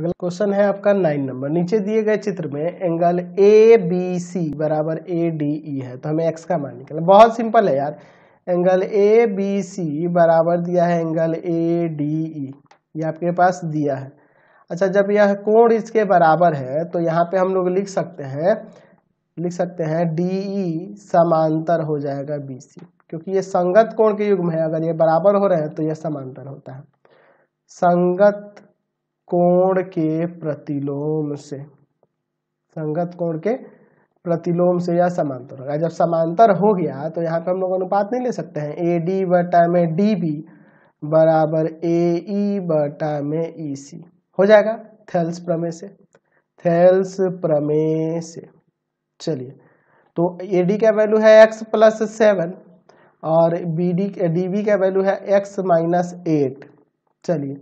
अगला क्वेश्चन है आपका नाइन नंबर नीचे दिए गए चित्र में एंगल ए बी सी बराबर ए डी ई है तो हमें एक्स का मान निकालना बहुत सिंपल है यार एंगल ए बी सी बराबर दिया है एंगल ए डी ई ये आपके पास दिया है अच्छा जब यह कोण इसके बराबर है तो यहाँ पे हम लोग लिख सकते हैं लिख सकते हैं डी ई e समांतर हो जाएगा बी सी क्योंकि ये संगत कोण के युग में है अगर ये बराबर हो रहे हैं तो यह समांतर होता है संगत कोण के प्रतिलोम से संगत कोण के प्रतिलोम से या समांतर होगा जब समांतर हो गया तो यहाँ पे हम लोग अनुपात नहीं ले सकते हैं ए डी बटा में डी बी बराबर ए ई e बटा में ई e सी हो जाएगा थेल्स प्रमेय से थेल्स प्रमेय से चलिए तो ए डी का वैल्यू है एक्स प्लस सेवन और बी डी डी बी का वैल्यू है एक्स माइनस एट चलिए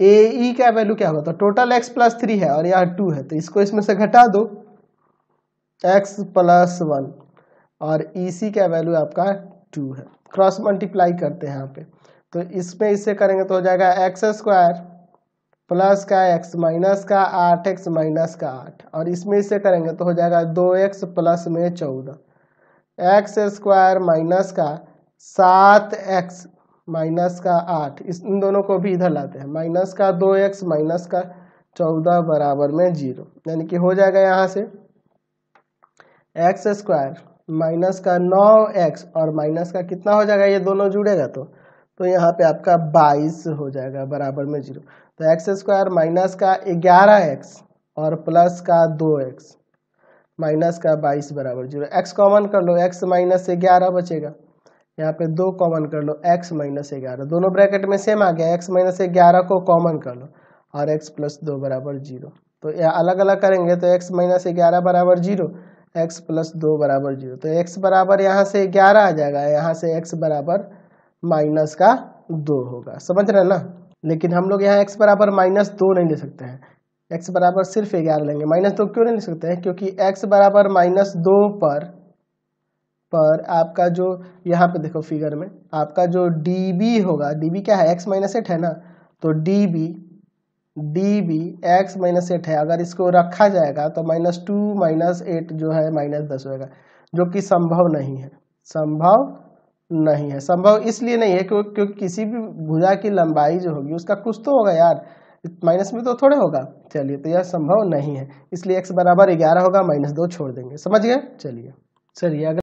ए ई का वैल्यू क्या होगा तो टोटल एक्स प्लस थ्री है और यह टू है तो इसको इसमें से घटा दो एक्स प्लस वन और ई e सी का वैल्यू आपका टू है क्रॉस मल्टीप्लाई करते हैं यहाँ पे तो इसमें इससे करेंगे तो हो जाएगा एक्स स्क्वायर प्लस का एक्स माइनस का आठ एक्स माइनस का आठ और इसमें इससे करेंगे तो हो जाएगा दो एक्स प्लस में चौदह एक्स स्क्वायर माइनस का सात एक्स माइनस का आठ इस इन दोनों को भी इधर लाते हैं माइनस का दो एक्स माइनस का चौदह बराबर में जीरो यानी कि हो जाएगा यहाँ से एक्स स्क्वायर माइनस का नौ एक्स और माइनस का कितना हो जाएगा ये दोनों जुड़ेगा तो तो यहाँ पे आपका बाईस हो जाएगा बराबर में जीरो तो एक्स स्क्वायर माइनस का ग्यारह एक्स और प्लस का दो एक्स माइनस का बाईस बराबर जीरो एक्स कॉमन कर लो एक्स माइनस से ग्यारह बचेगा यहाँ पे दो कॉमन कर लो एक्स माइनस ग्यारह दोनों ब्रैकेट में सेम आ गया एक्स माइनस ग्यारह को कॉमन कर लो और एक्स प्लस दो बराबर जीरो तो यह अलग अलग करेंगे तो एक्स माइनस ग्यारह बराबर जीरो एक्स प्लस दो बराबर जीरो तो एक्स बराबर यहाँ से ग्यारह आ जाएगा यहाँ से एक्स बराबर माइनस का दो होगा समझ रहे ना लेकिन हम लोग यहाँ एक्स बराबर माइनस दो नहीं ले सकते हैं एक्स बराबर सिर्फ ग्यारह लेंगे माइनस दो क्यों नहीं ले सकते हैं क्योंकि एक्स बराबर माइनस दो पर पर आपका जो यहाँ पे देखो फिगर में आपका जो डी बी होगा डी बी क्या है एक्स माइनस एट है ना तो D B D B X minus eight है अगर इसको रखा जाएगा तो माइनस टू माइनस एट जो है माइनस दस होगा जो कि संभव नहीं है संभव नहीं है संभव इसलिए नहीं है क्योंकि क्योंकि किसी भी भुजा की लंबाई जो होगी उसका कुछ तो होगा यार माइनस में तो थोड़े होगा चलिए तो यह संभव नहीं है इसलिए एक्स बराबर ग्यारह होगा माइनस दो छोड़ देंगे समझ गए चलिए चलिए अगर